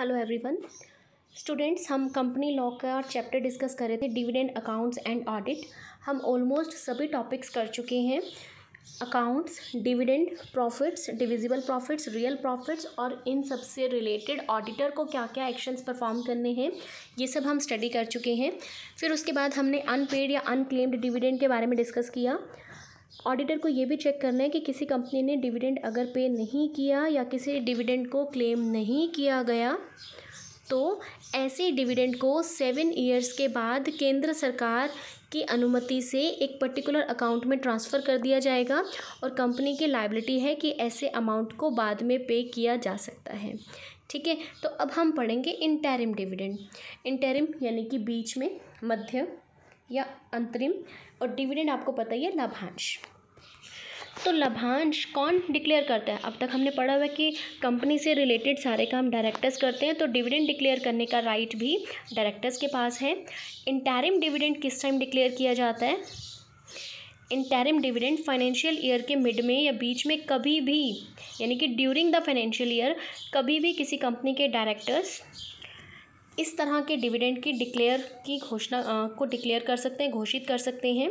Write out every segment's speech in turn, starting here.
hello everyone students हम company law का chapter discuss कर रहे थे डिविडेंड अकाउंट्स एंड ऑडिट हम ऑलमोस्ट सभी टॉपिक्स कर चुके हैं accounts dividend profits divisible profits real profits और इन सब से रिलेटेड ऑडिटर को क्या क्या एक्शंस परफॉर्म करने हैं ये सब हम स्टडी कर चुके हैं फिर उसके बाद हमने अनपेड या अनक्लेम्ड डिविडेंड के बारे में डिस्कस किया ऑडिटर को ये भी चेक करना है कि किसी कंपनी ने डिविडेंड अगर पे नहीं किया या किसी डिविडेंड को क्लेम नहीं किया गया तो ऐसे डिविडेंड को सेवन ईयर्स के बाद केंद्र सरकार की अनुमति से एक पर्टिकुलर अकाउंट में ट्रांसफ़र कर दिया जाएगा और कंपनी की लाइबिलिटी है कि ऐसे अमाउंट को बाद में पे किया जा सकता है ठीक है तो अब हम पढ़ेंगे इंटरिम डिविडेंड इंटेरिम यानी कि बीच में मध्य या अंतरिम और डिविडेंड आपको पता ही है लाभांश तो लाभांश कौन डिक्लेयर करता है अब तक हमने पढ़ा हुआ है कि कंपनी से रिलेटेड सारे काम डायरेक्टर्स करते हैं तो डिविडेंड डिक्लेयर करने का राइट भी डायरेक्टर्स के पास है इंटरिम डिविडेंड किस टाइम डिक्लेयर किया जाता है इंटरिम डिविडेंड फाइनेंशियल ईयर के मिड में या बीच में कभी भी यानी कि ड्यूरिंग द फाइनेंशियल ईयर कभी भी किसी कंपनी के डायरेक्टर्स इस तरह के डिविडेंड की डिक्लेयर की घोषणा को डिक्लेयर कर सकते हैं घोषित कर सकते हैं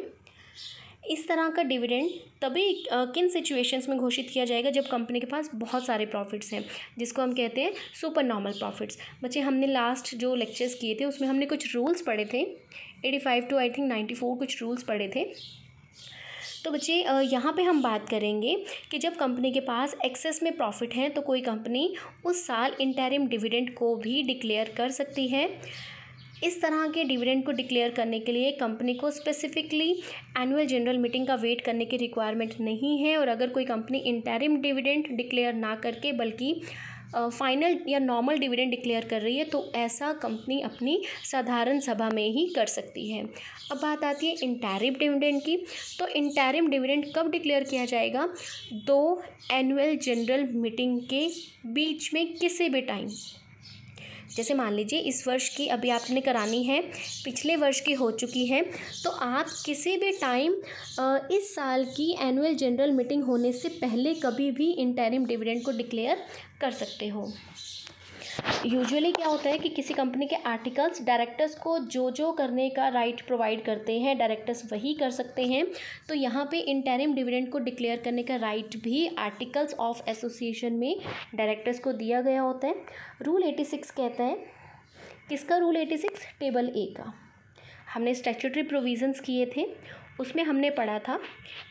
इस तरह का डिविडेंड तभी आ, किन सिचुएशंस में घोषित किया जाएगा जब कंपनी के पास बहुत सारे प्रॉफिट्स हैं जिसको हम कहते हैं सुपर नॉर्मल प्रॉफिट्स बच्चे हमने लास्ट जो लेक्चर्स किए थे उसमें हमने कुछ रूल्स पढ़े थे eighty five two I think ninety four कुछ रूल्स पढ़े थे तो बच्चे यहाँ पे हम बात करेंगे कि जब कंपनी के पास एक्सेस में प्रॉफिट है तो कोई कंपनी उस साल इंटरिम डिविडेंड को भी डिक्लेयर कर सकती है इस तरह के डिविडेंड को डिक्लेयर करने के लिए कंपनी को स्पेसिफिकली एनुअल जनरल मीटिंग का वेट करने की रिक्वायरमेंट नहीं है और अगर कोई कंपनी इंटरिम डिविडेंड डिक्लेयर ना करके बल्कि फाइनल या नॉर्मल डिविडेंड डिक्लेयर कर रही है तो ऐसा कंपनी अपनी साधारण सभा में ही कर सकती है अब बात आती है इंटैरिम डिविडेंड की तो इंटैरिम डिविडेंड कब डिक्लेयर किया जाएगा दो एनुअल जनरल मीटिंग के बीच में किसी भी टाइम जैसे मान लीजिए इस वर्ष की अभी आपने करानी है पिछले वर्ष की हो चुकी है तो आप किसी भी टाइम इस साल की एनुअल जनरल मीटिंग होने से पहले कभी भी इंटरिम डिविडेंड को डिक्लेयर कर सकते हो यूजुअली क्या होता है कि किसी कंपनी के आर्टिकल्स डायरेक्टर्स को जो जो करने का राइट प्रोवाइड करते हैं डायरेक्टर्स वही कर सकते हैं तो यहाँ पे इंटरिम डिविडेंड को डिक्लेयर करने का राइट भी आर्टिकल्स ऑफ एसोसिएशन में डायरेक्टर्स को दिया गया होता है रूल एटी सिक्स कहता है किसका rule eighty six table A का हमने स्टैचूटरी प्रोविजन्स किए थे उसमें हमने पढ़ा था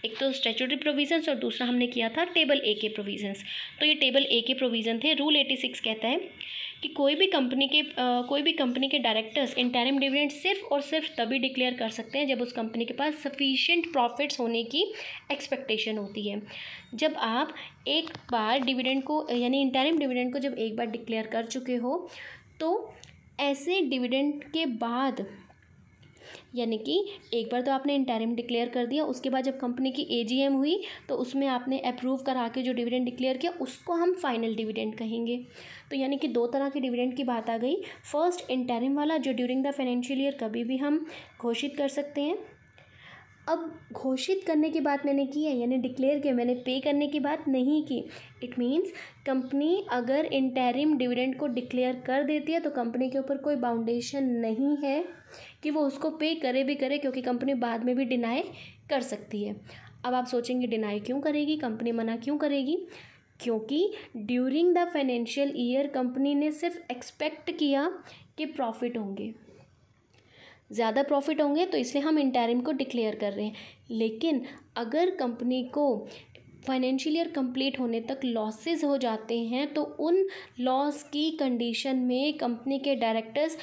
एक तो स्टेचुटरी प्रोविजंस और दूसरा हमने किया था टेबल ए के प्रोविजंस तो ये टेबल ए के प्रोविज़न थे रूल एटी सिक्स कहता है कि कोई भी कंपनी के आ, कोई भी कंपनी के डायरेक्टर्स इंटरम डिविडेंड सिर्फ और सिर्फ तभी डिक्लेयर कर सकते हैं जब उस कंपनी के पास सफिशेंट प्रॉफिट्स होने की एक्सपेक्टेशन होती है जब आप एक बार डिविडेंड को यानी इंटरम डिविडेंड को जब एक बार डिक्लेयर कर चुके हो तो ऐसे डिविडेंड के बाद यानी कि एक बार तो आपने इंटरिम डिक्लेयर कर दिया उसके बाद जब कंपनी की एजीएम हुई तो उसमें आपने अप्रूव करा के जो डिविडेंड डिक्लेयर किया उसको हम फाइनल डिविडेंड कहेंगे तो यानी कि दो तरह के डिविडेंड की बात आ गई फर्स्ट इंटरिम वाला जो ड्यूरिंग द फाइनेंशियल ईयर कभी भी हम घोषित कर सकते हैं अब घोषित करने की बात मैंने की है यानी डिक्लेयर किया मैंने पे करने की बात नहीं की इट मीन्स कंपनी अगर इंटेरिम डिविडेंड को डिक्लेयर कर देती है तो कंपनी के ऊपर कोई बाउंडेशन नहीं है कि वो उसको पे करे भी करे क्योंकि कंपनी बाद में भी डिनाई कर सकती है अब आप सोचेंगे डिनाई क्यों करेगी कंपनी मना क्यों करेगी क्योंकि during the financial year company ने सिर्फ एक्सपेक्ट किया कि प्रॉफिट होंगे ज़्यादा प्रॉफिट होंगे तो इसलिए हम इंटरिम को डिक्लेयर कर रहे हैं लेकिन अगर कंपनी को फाइनेंशियल ईयर कंप्लीट होने तक लॉसेस हो जाते हैं तो उन लॉस की कंडीशन में कंपनी के डायरेक्टर्स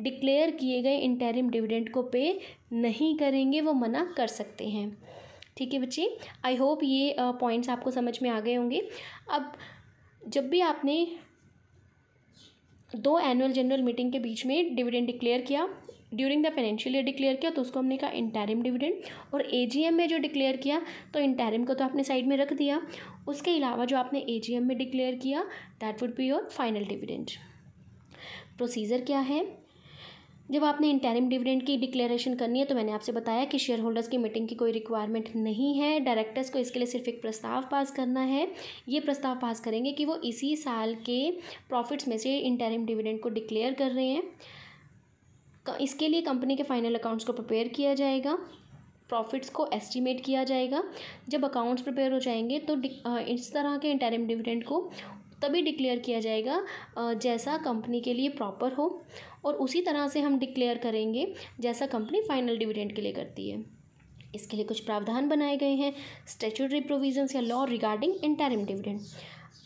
डिक्लेयर किए गए इंटरिम डिविडेंड को पे नहीं करेंगे वो मना कर सकते हैं ठीक है बच्चे आई होप ये पॉइंट्स आपको समझ में आ गए होंगे अब जब भी आपने दो एनुअल जनरल मीटिंग के बीच में डिविडेंड डिक्लेयर किया during the financial year declare किया तो उसको हमने कहा इंटरिम डिविडेंड और ए में जो डिक्लेयर किया तो इंटरिम को तो आपने साइड में रख दिया उसके अलावा जो आपने ए में डिक्लेयर किया that would be your final dividend procedure क्या है जब आपने इंटरिम डिविडेंड की डिक्लेरेशन करनी है तो मैंने आपसे बताया कि शेयर होल्डर्स की मीटिंग की कोई रिक्वायरमेंट नहीं है डायरेक्टर्स को इसके लिए सिर्फ एक प्रस्ताव पास करना है ये प्रस्ताव पास करेंगे कि वो इसी साल के प्रॉफिट्स में से इंटरिम डिविडेंड को डिक्लेयर कर रहे हैं इसके लिए कंपनी के फाइनल अकाउंट्स को प्रिपेयर किया जाएगा प्रॉफिट्स को एस्टिमेट किया जाएगा जब अकाउंट्स प्रिपेयर हो जाएंगे तो इस तरह के इंटरम डिविडेंड को तभी डिक्लेयर किया जाएगा जैसा कंपनी के लिए प्रॉपर हो और उसी तरह से हम डिक्लेयर करेंगे जैसा कंपनी फाइनल डिविडेंड के लिए करती है इसके लिए कुछ प्रावधान बनाए गए हैं स्टेचुटरी प्रोविजंस या लॉ रिगार्डिंग इंटरम डिविडेंड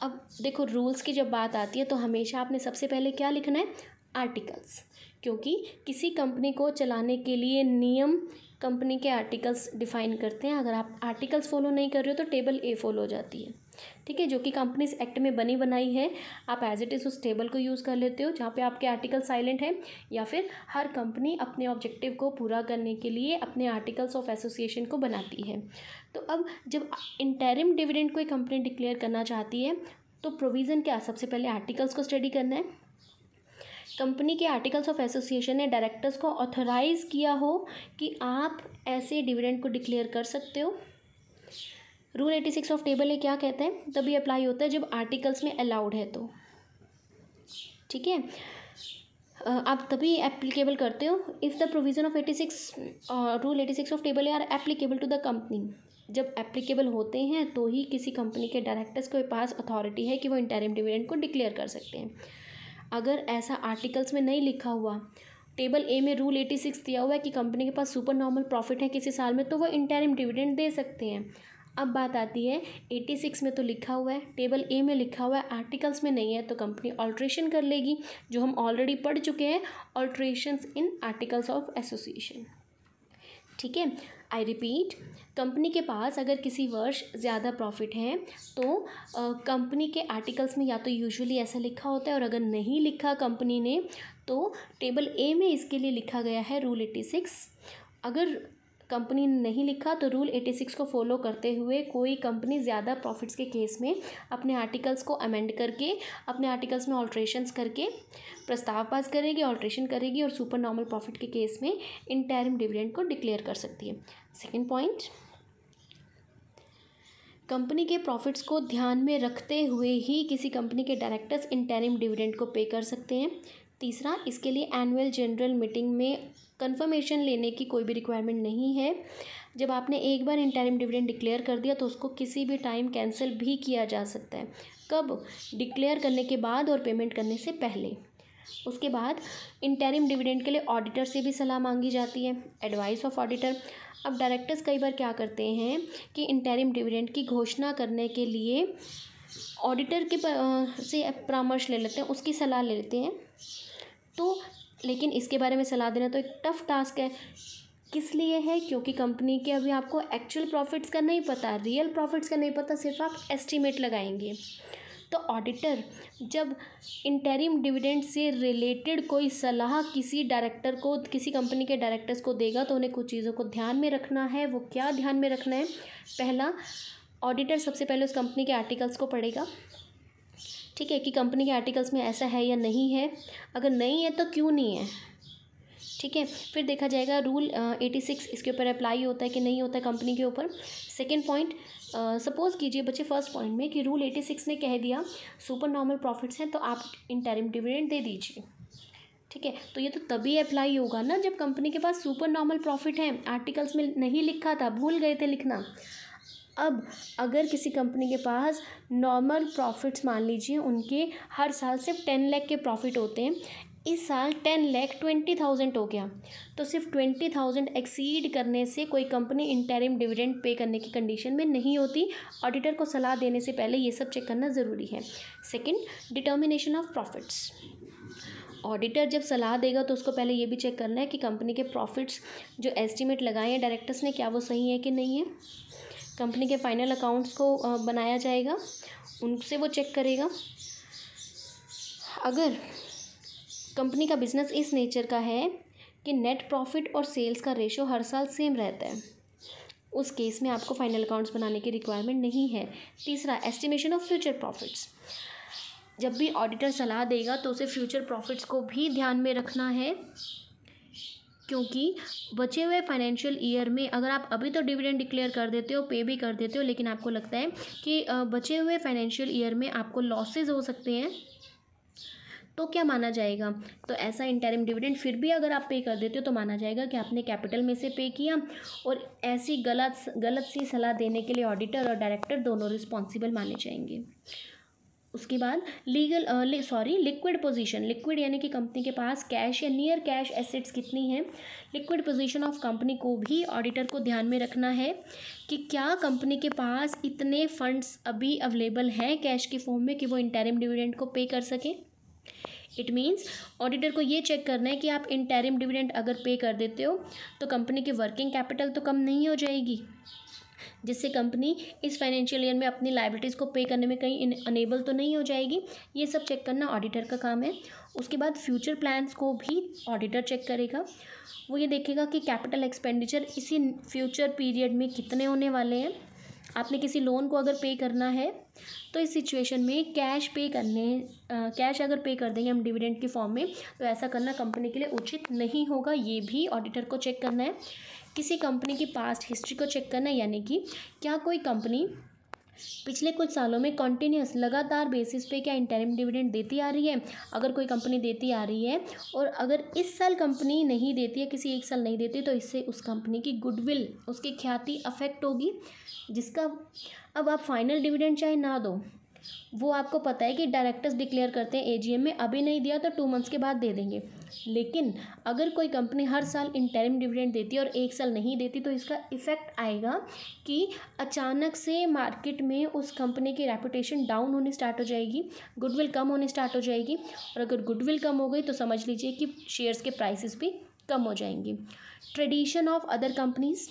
अब देखो रूल्स की जब बात आती है तो हमेशा आपने सबसे पहले क्या लिखना है आर्टिकल्स क्योंकि किसी कंपनी को चलाने के लिए नियम कंपनी के आर्टिकल्स डिफ़ाइन करते हैं अगर आप आर्टिकल्स फॉलो नहीं कर रहे हो तो टेबल ए फॉलो हो जाती है ठीक है जो कि कंपनीज एक्ट में बनी बनाई है आप एज इट इज़ उस टेबल को यूज़ कर लेते हो जहाँ पे आपके आर्टिकल साइलेंट हैं या फिर हर कंपनी अपने ऑब्जेक्टिव को पूरा करने के लिए अपने आर्टिकल्स ऑफ एसोसिएशन को बनाती है तो अब जब इंटरिम डिविडेंड कोई कंपनी डिक्लेयर करना चाहती है तो प्रोविज़न क्या सबसे पहले आर्टिकल्स को स्टडी करना है कंपनी के आर्टिकल्स ऑफ एसोसिएशन ने डायरेक्टर्स को ऑथराइज किया हो कि आप ऐसे डिविडेंड को डिक्लेयर कर सकते हो rule eighty six of table ये क्या कहते हैं तभी अप्लाई होता है जब आर्टिकल्स में अलाउड है तो ठीक है आप तभी एप्लीकेबल करते हो if the provision of eighty six rule eighty six of table are applicable to the company जब एप्लीकेबल होते हैं तो ही किसी कंपनी के डायरेक्टर्स के पास अथॉरिटी है कि वो इंटरिम डिविडेंड को डिक्लेयर कर सकते हैं अगर ऐसा आर्टिकल्स में नहीं लिखा हुआ टेबल ए में रूल एटी सिक्स दिया हुआ है कि कंपनी के पास सुपर नॉर्मल प्रॉफिट है किसी साल में तो वो इंटरिम डिविडेंड दे सकते हैं अब बात आती है एटी सिक्स में तो लिखा हुआ है टेबल ए में लिखा हुआ है आर्टिकल्स में नहीं है तो कंपनी ऑल्ट्रेशन कर लेगी जो हम ऑलरेडी पढ़ चुके हैं alteration in articles of association ठीक है आई रिपीट कंपनी के पास अगर किसी वर्ष ज़्यादा प्रॉफिट है तो कंपनी के आर्टिकल्स में या तो यूजुअली ऐसा लिखा होता है और अगर नहीं लिखा कंपनी ने तो टेबल ए में इसके लिए लिखा गया है रूल एट्टी सिक्स अगर कंपनी ने नहीं लिखा तो रूल 86 को फॉलो करते हुए कोई कंपनी ज़्यादा प्रॉफिट्स के केस में अपने आर्टिकल्स को अमेंड करके अपने आर्टिकल्स में ऑल्ट्रेशंस करके प्रस्ताव पास करेगी ऑल्ट्रेशन करेगी और सुपर नॉर्मल प्रॉफिट के केस में इन टर्म डिविडेंड को डिक्लेयर कर सकती है सेकेंड पॉइंट कंपनी के प्रॉफिट्स को ध्यान में रखते हुए ही किसी कंपनी के डायरेक्टर्स इंटरिम डिविडेंड को पे कर सकते हैं तीसरा इसके लिए एनुअल जनरल मीटिंग में कंफर्मेशन लेने की कोई भी रिक्वायरमेंट नहीं है जब आपने एक बार इंटरिम डिविडेंड डिक्लेयर कर दिया तो उसको किसी भी टाइम कैंसिल भी किया जा सकता है कब डिक्लेयर करने के बाद और पेमेंट करने से पहले उसके बाद इंटरिम डिविडेंड के लिए ऑडिटर से भी सलाह मांगी जाती है एडवाइस ऑफ ऑडिटर अब डायरेक्टर्स कई बार क्या करते हैं कि इंटरिम डिविडेंड की घोषणा करने के लिए ऑडिटर के से परामर्श ले लेते हैं उसकी सलाह ले लेते हैं तो लेकिन इसके बारे में सलाह देना तो एक टफ़ टास्क है किस लिए है क्योंकि कंपनी के अभी आपको एक्चुअल प्रॉफिट्स का नहीं पता रियल प्रॉफिट्स का नहीं पता सिर्फ आप एस्टिमेट लगाएंगे तो ऑडिटर जब इंटरिम डिविडेंड से रिलेटेड कोई सलाह किसी डायरेक्टर को किसी कंपनी के डायरेक्टर्स को देगा तो उन्हें कुछ चीज़ों को ध्यान में रखना है वो क्या ध्यान में रखना है पहला ऑडिटर सबसे पहले उस कंपनी के आर्टिकल्स को पढ़ेगा ठीक है कि कंपनी के आर्टिकल्स में ऐसा है या नहीं है अगर नहीं है तो क्यों नहीं है ठीक है फिर देखा जाएगा रूल एटी सिक्स इसके ऊपर अप्लाई होता है कि नहीं होता है कंपनी के ऊपर सेकेंड पॉइंट सपोज़ कीजिए बच्चे फर्स्ट पॉइंट में कि रूल एटी सिक्स ने कह दिया सुपर नॉर्मल प्रॉफिट्स हैं तो आप इंटरिम डिविडेंड दे दीजिए ठीक है तो ये तो तभी अप्लाई होगा ना जब कंपनी के पास सुपर नॉर्मल प्रॉफिट हैं आर्टिकल्स में नहीं लिखा था भूल गए थे लिखना अब अगर किसी कंपनी के पास नॉर्मल प्रॉफिट्स मान लीजिए उनके हर साल सिर्फ टेन लैख के प्रॉफिट होते हैं इस साल टेन लैख ट्वेंटी थाउजेंड हो गया तो सिर्फ ट्वेंटी थाउजेंड एक्सीड करने से कोई कंपनी इंटरिम डिविडेंड पे करने की कंडीशन में नहीं होती ऑडिटर को सलाह देने से पहले ये सब चेक करना ज़रूरी है second determination of profits auditor जब सलाह देगा तो उसको पहले ये भी चेक करना है कि कंपनी के प्रॉफिट्स जो एस्टिमेट लगाए हैं डायरेक्टर्स ने क्या वो सही है कि नहीं है कंपनी के फाइनल अकाउंट्स को बनाया जाएगा उनसे वो चेक करेगा अगर कंपनी का बिजनेस इस नेचर का है कि नेट प्रॉफिट और सेल्स का रेशो हर साल सेम रहता है उस केस में आपको फाइनल अकाउंट्स बनाने की रिक्वायरमेंट नहीं है तीसरा एस्टिमेशन ऑफ फ्यूचर प्रॉफिट्स जब भी ऑडिटर सलाह देगा तो उसे फ्यूचर प्रॉफिट्स को भी ध्यान में रखना है क्योंकि बचे हुए फाइनेंशियल ईयर में अगर आप अभी तो डिविडेंड डिक्लेयर कर देते हो पे भी कर देते हो लेकिन आपको लगता है कि बचे हुए फाइनेंशियल ईयर में आपको लॉसेज हो सकते हैं तो क्या माना जाएगा तो ऐसा इंटरिम डिविडेंड फिर भी अगर आप पे कर देते हो तो माना जाएगा कि आपने कैपिटल में से पे किया और ऐसी गलत गलत सी सलाह देने के लिए ऑडिटर और डायरेक्टर दोनों रिस्पॉन्सिबल माने जाएंगे उसके बाद legal sorry liquid position liquid यानी कि कंपनी के पास कैश या नियर कैश एसेट्स कितनी हैं लिक्विड पोजीशन ऑफ कंपनी को भी ऑडिटर को ध्यान में रखना है कि क्या कंपनी के पास इतने फंड्स अभी अवेलेबल हैं कैश के फॉर्म में कि वो इंटरिम डिविडेंड को पे कर सकें इट मीन्स ऑडिटर को ये चेक करना है कि आप इंटरिम डिविडेंड अगर पे कर देते हो तो कंपनी की वर्किंग कैपिटल तो कम नहीं हो जाएगी जिससे कंपनी इस फाइनेंशियल ईयर में अपनी लाइबिलिटीज़ को पे करने में कहीं अनेबल तो नहीं हो जाएगी ये सब चेक करना ऑडिटर का काम है उसके बाद फ्यूचर प्लान्स को भी ऑडिटर चेक करेगा वो ये देखेगा कि कैपिटल एक्सपेंडिचर इसी फ्यूचर पीरियड में कितने होने वाले हैं आपने किसी लोन को अगर पे करना है तो इस सिचुएशन में कैश पे करने आ, कैश अगर पे कर देंगे हम डिविडेंड के फॉर्म में तो ऐसा करना कंपनी के लिए उचित नहीं होगा ये भी ऑडिटर को चेक करना है किसी कंपनी की पास्ट हिस्ट्री को चेक करना यानी कि क्या कोई कंपनी पिछले कुछ सालों में कंटिन्यूस लगातार बेसिस पे क्या इंटरम डिविडेंड देती आ रही है अगर कोई कंपनी देती आ रही है और अगर इस साल कंपनी नहीं देती है किसी एक साल नहीं देती तो इससे उस कंपनी की गुडविल उसकी ख्याति अफेक्ट होगी जिसका अब आप फाइनल डिविडेंड चाहे ना दो वो आपको पता है कि डायरेक्टर्स डिक्लेयर करते हैं एजीएम में अभी नहीं दिया तो टू मंथ्स के बाद दे देंगे लेकिन अगर कोई कंपनी हर साल इंटरम डिविडेंड देती है और एक साल नहीं देती तो इसका इफ़ेक्ट आएगा कि अचानक से मार्केट में उस कंपनी की रेपुटेशन डाउन होनी स्टार्ट हो जाएगी गुडविल कम होनी स्टार्ट हो जाएगी और अगर गुडविल कम हो गई तो समझ लीजिए कि शेयर्स के प्राइसिस भी कम हो जाएंगी ट्रेडिशन ऑफ अदर कंपनीज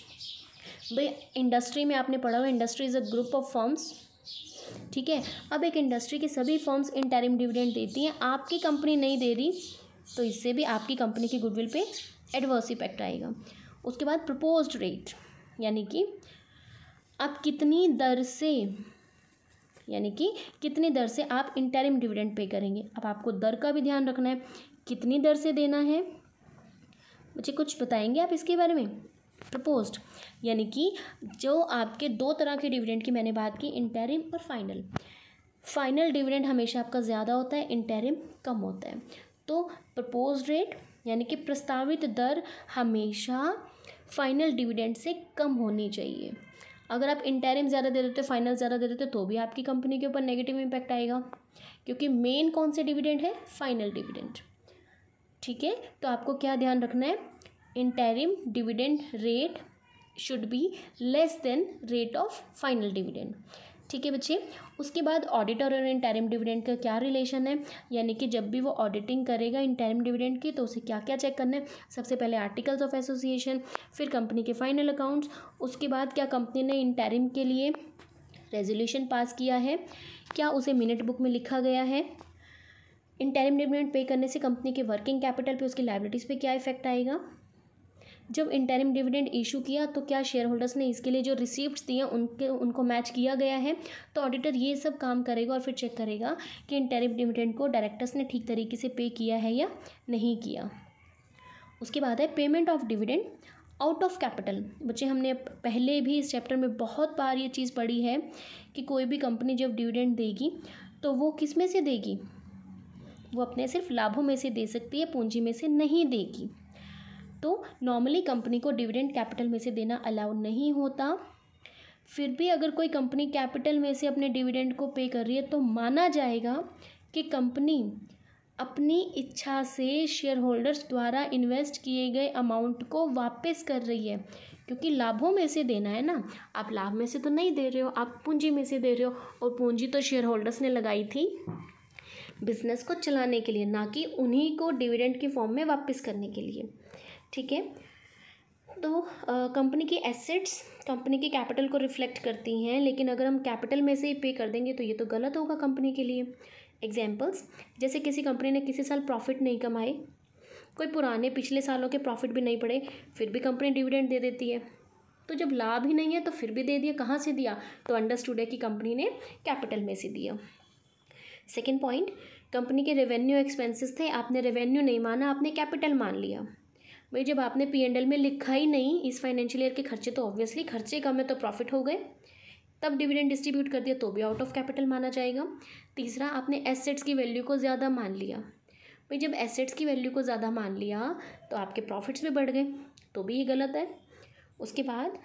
भाई इंडस्ट्री में आपने पढ़ा हुआ industry is a group of firms ठीक है अब एक इंडस्ट्री के सभी फॉर्म्स इंटरिम डिविडेंड देती हैं आपकी कंपनी नहीं दे रही तो इससे भी आपकी कंपनी की गुडविल पे एडवर्स इफेक्ट आएगा उसके बाद प्रपोज रेट यानी कि आप कितनी दर से यानी कि कितनी दर से आप इंटरिम डिविडेंड पे करेंगे अब आपको दर का भी ध्यान रखना है कितनी दर से देना है मुझे कुछ बताएंगे आप इसके बारे में प्रपोज्ड यानी कि जो आपके दो तरह के डिविडेंड की मैंने बात की इंटेरिम और फाइनल फाइनल डिविडेंड हमेशा आपका ज़्यादा होता है इंटेरिम कम होता है तो प्रपोज रेट यानी कि प्रस्तावित दर हमेशा फाइनल डिविडेंड से कम होनी चाहिए अगर आप इंटेरिम ज़्यादा दे देते फाइनल ज़्यादा दे देते तो भी आपकी कंपनी के ऊपर नेगेटिव इम्पैक्ट आएगा क्योंकि मेन कौन से डिविडेंड है फाइनल डिविडेंड ठीक है तो आपको क्या ध्यान रखना है interim dividend rate should be less than rate of final dividend ठीक है बच्चे उसके बाद ऑडिटर और इंटरम डिविडेंड का क्या रिलेशन है यानी कि जब भी वो ऑडिटिंग करेगा इंटरम डिविडेंड की तो उसे क्या क्या चेक करना है सबसे पहले आर्टिकल्स ऑफ एसोसिएशन फिर कंपनी के फाइनल अकाउंट्स उसके बाद क्या कंपनी ने इंटरम के लिए रेजोल्यूशन पास किया है क्या उसे मिनट बुक में लिखा गया है इंटरम डिविडेंड पे करने से कंपनी के वर्किंग कैपिटल पर उसकी लाइबिलिटीज़ पर क्या इफेक्ट आएगा जब इंटरिम डिविडेंड इशू किया तो क्या शेयर होल्डर्स ने इसके लिए जो रिसिप्ट दिए उनके उनको मैच किया गया है तो ऑडिटर ये सब काम करेगा और फिर चेक करेगा कि इंटरिम डिविडेंड को डायरेक्टर्स ने ठीक तरीके से पे किया है या नहीं किया उसके बाद है payment of dividend out of capital बच्चे हमने पहले भी इस चैप्टर में बहुत बार ये चीज़ पढ़ी है कि कोई भी कंपनी जब डिविडेंड देगी तो वो किस में से देगी वो अपने सिर्फ लाभों में से दे सकती है पूंजी में से नहीं देगी तो नॉर्मली कंपनी को डिविडेंड कैपिटल में से देना अलाउड नहीं होता फिर भी अगर कोई कंपनी कैपिटल में से अपने डिविडेंड को पे कर रही है तो माना जाएगा कि कंपनी अपनी इच्छा से शेयर होल्डर्स द्वारा इन्वेस्ट किए गए अमाउंट को वापस कर रही है क्योंकि लाभों में से देना है ना आप लाभ में से तो नहीं दे रहे हो आप पूंजी में से दे रहे हो और पूंजी तो शेयर होल्डर्स ने लगाई थी बिजनेस को चलाने के लिए ना कि उन्हीं को डिविडेंड के फॉर्म में वापस करने के लिए ठीक है तो कंपनी के एसेट्स कंपनी के कैपिटल को रिफ्लेक्ट करती हैं लेकिन अगर हम कैपिटल में से ही पे कर देंगे तो ये तो गलत होगा कंपनी के लिए एग्जाम्पल्स जैसे किसी कंपनी ने किसी साल प्रॉफिट नहीं कमाए कोई पुराने पिछले सालों के प्रॉफिट भी नहीं पड़े फिर भी कंपनी डिविडेंड दे देती है तो जब लाभ ही नहीं है तो फिर भी दे दिया कहाँ से दिया तो अंडरस्टूड है कि कंपनी ने कैपिटल में से दिया सेकेंड पॉइंट कंपनी के रेवेन्यू एक्सपेंसेस थे आपने रेवेन्यू नहीं माना आपने कैपिटल मान लिया भाई जब आपने पी एंड एल में लिखा ही नहीं इस फाइनेंशियल ईयर के खर्चे तो ऑब्वियसली खर्चे कम है तो प्रॉफिट हो गए तब डिविडेंड डिस्ट्रीब्यूट कर दिया तो भी आउट ऑफ कैपिटल माना जाएगा तीसरा आपने एसेट्स की वैल्यू को ज़्यादा मान लिया भाई जब एसेट्स की वैल्यू को ज़्यादा मान लिया तो आपके प्रॉफिट्स भी बढ़ गए तो भी ये गलत है उसके बाद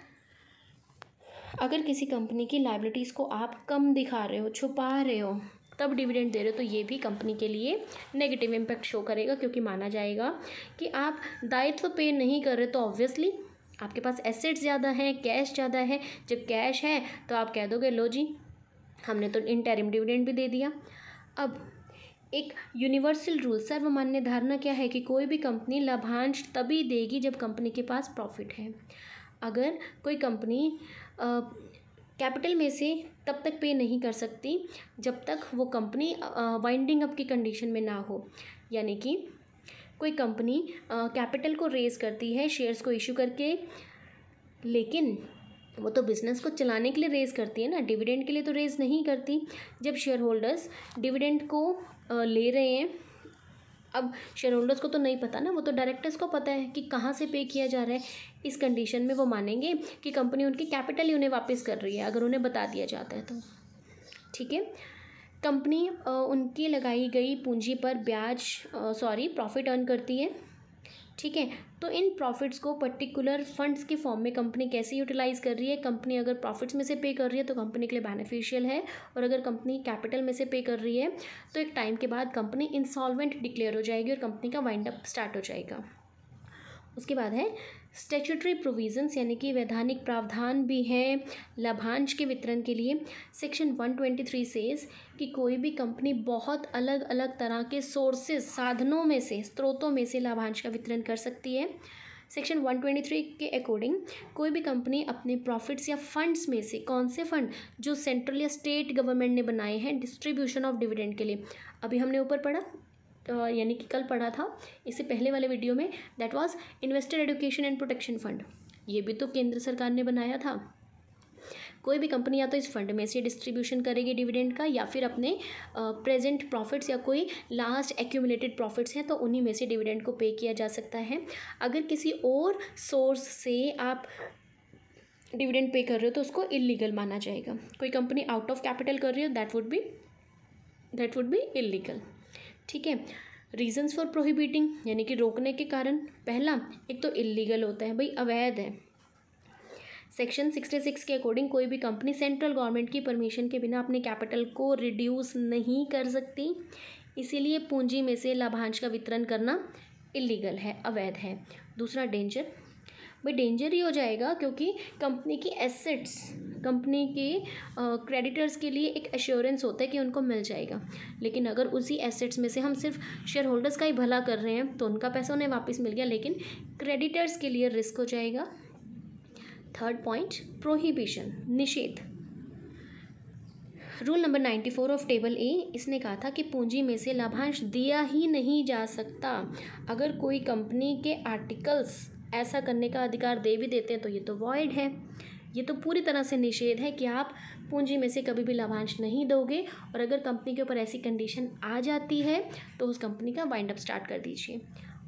अगर किसी कंपनी की लाइबिलिटीज़ को आप कम दिखा रहे हो छुपा रहे हो तब डिविडेंड दे रहे हो तो ये भी कंपनी के लिए नेगेटिव इम्पैक्ट शो करेगा क्योंकि माना जाएगा कि आप दायित्व पे नहीं कर रहे तो ऑब्वियसली आपके पास एसेट्स ज़्यादा हैं कैश ज़्यादा है जब कैश है तो आप कह दोगे लो जी हमने तो इंटरिम डिविडेंड भी दे दिया अब एक यूनिवर्सल रूल सर्वमान्य धारणा क्या है कि कोई भी कंपनी लाभांश तभी देगी जब कंपनी के पास प्रॉफिट है अगर कोई कंपनी कैपिटल में से तब तक पे नहीं कर सकती जब तक वो कंपनी वाइंडिंग अप की कंडीशन में ना हो यानी कि कोई कंपनी कैपिटल को रेज़ करती है शेयर्स को इशू करके लेकिन वो तो बिज़नेस को चलाने के लिए रेज़ करती है ना डिविडेंड के लिए तो रेज़ नहीं करती जब शेयर होल्डर्स डिविडेंड को ले रहे हैं अब शेयर होल्डर्स को तो नहीं पता ना वो तो डायरेक्टर्स को पता है कि कहाँ से पे किया जा रहा है इस कंडीशन में वो मानेंगे कि कंपनी उनकी कैपिटल ही उन्हें वापस कर रही है अगर उन्हें बता दिया जाता है तो ठीक है कंपनी उनकी लगाई गई पूंजी पर ब्याज सॉरी प्रॉफिट अर्न करती है ठीक है तो इन प्रॉफिट्स को पर्टिकुलर फंड्स के फॉर्म में कंपनी कैसे यूटिलाइज़ कर रही है कंपनी अगर प्रॉफिट्स में से पे कर रही है तो कंपनी के लिए बेनिफिशियल है और अगर कंपनी कैपिटल में से पे कर रही है तो एक टाइम के बाद कंपनी इंसॉल्वेंट डिक्लेयर हो जाएगी और कंपनी का वाइंड अप स्टार्ट हो जाएगा उसके बाद है स्टेचुटरी प्रोविज़न्स यानी कि वैधानिक प्रावधान भी हैं लाभांश के वितरण के लिए सेक्शन 123 सेज कि कोई भी कंपनी बहुत अलग अलग तरह के सोर्सेज साधनों में से स्रोतों में से लाभांश का वितरण कर सकती है सेक्शन 123 के अकॉर्डिंग कोई भी कंपनी अपने प्रॉफिट्स या फंड्स में से कौन से फंड जो सेंट्रल या स्टेट गवर्नमेंट ने बनाए हैं डिस्ट्रीब्यूशन ऑफ डिविडेंड के लिए अभी हमने ऊपर पढ़ा यानी कि कल पढ़ा था इससे पहले वाले वीडियो में that was investor education and protection fund ये भी तो केंद्र सरकार ने बनाया था कोई भी कंपनी या तो इस फंड में से डिस्ट्रीब्यूशन करेगी डिविडेंड का या फिर अपने प्रेजेंट प्रॉफिट्स या कोई लास्ट एक्यूमुलेटेड प्रॉफिट्स हैं तो उन्हीं में से डिविडेंड को पे किया जा सकता है अगर किसी और सोर्स से आप डिविडेंड पे कर रहे हो तो उसको इलीगल माना जाएगा कोई कंपनी आउट ऑफ कैपिटल कर रही हो that would be that would be illegal ठीक है रीजंस फॉर प्रोहिबिटिंग यानी कि रोकने के कारण पहला एक तो इलीगल होता है भाई अवैध है सेक्शन सिक्सटी सिक्स के अकॉर्डिंग कोई भी कंपनी सेंट्रल गवर्नमेंट की परमिशन के बिना अपने कैपिटल को रिड्यूस नहीं कर सकती इसीलिए पूंजी में से लाभांश का वितरण करना इलीगल है अवैध है दूसरा डेंजर भाई डेंजर ही हो जाएगा क्योंकि कंपनी की एसेट्स कंपनी के क्रेडिटर्स के लिए एक एश्योरेंस होता है कि उनको मिल जाएगा लेकिन अगर उसी एसेट्स में से हम सिर्फ शेयर होल्डर्स का ही भला कर रहे हैं तो उनका पैसा उन्हें वापस मिल गया लेकिन क्रेडिटर्स के लिए रिस्क हो जाएगा थर्ड पॉइंट प्रोहिबिशन निषेध rule number ninety four of table A इसने कहा था कि पूंजी में से लाभांश दिया ही नहीं जा सकता अगर कोई कंपनी के आर्टिकल्स ऐसा करने का अधिकार दे भी देते हैं तो ये तो वॉइड है ये तो पूरी तरह से निषेध है कि आप पूंजी में से कभी भी लाभांश नहीं दोगे और अगर कंपनी के ऊपर ऐसी कंडीशन आ जाती है तो उस कंपनी का वाइंड अप स्टार्ट कर दीजिए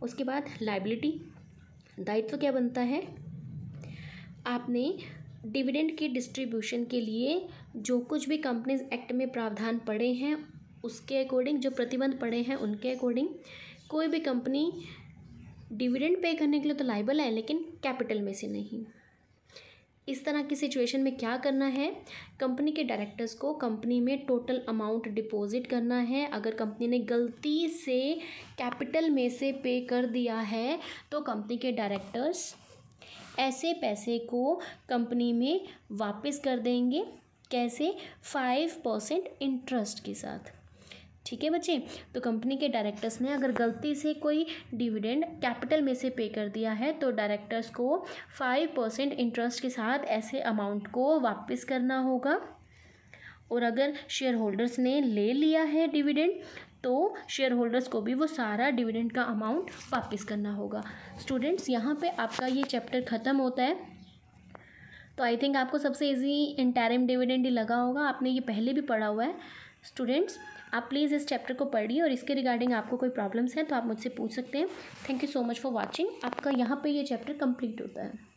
उसके बाद लाइबिलिटी दायित्व क्या बनता है आपने डिविडेंड के डिस्ट्रीब्यूशन के लिए जो कुछ भी कंपनीज एक्ट में प्रावधान पड़े हैं उसके अकॉर्डिंग जो प्रतिबंध पड़े हैं उनके अकॉर्डिंग कोई भी कंपनी डिविडेंड पे करने के लिए तो लाइबल है लेकिन कैपिटल में से नहीं इस तरह की सिचुएशन में क्या करना है कंपनी के डायरेक्टर्स को कंपनी में टोटल अमाउंट डिपॉजिट करना है अगर कंपनी ने गलती से कैपिटल में से पे कर दिया है तो कंपनी के डायरेक्टर्स ऐसे पैसे को कंपनी में वापस कर देंगे कैसे फाइव परसेंट इंटरेस्ट के साथ ठीक है बच्चे तो कंपनी के डायरेक्टर्स ने अगर गलती से कोई डिविडेंड कैपिटल में से पे कर दिया है तो डायरेक्टर्स को फाइव परसेंट इंटरेस्ट के साथ ऐसे अमाउंट को वापस करना होगा और अगर शेयर होल्डर्स ने ले लिया है डिविडेंड तो शेयर होल्डर्स को भी वो सारा डिविडेंड का अमाउंट वापस करना होगा स्टूडेंट्स यहाँ पे आपका ये चैप्टर ख़त्म होता है तो आई थिंक आपको सबसे इजी इंटरम डिविडेंड ही लगा होगा आपने ये पहले भी पढ़ा हुआ है स्टूडेंट्स आप प्लीज़ इस चैप्टर को पढ़िए और इसके रिगार्डिंग आपको कोई प्रॉब्लम्स हैं तो आप मुझसे पूछ सकते हैं thank you so much for watching आपका यहाँ पर ये चैप्टर कम्प्लीट होता है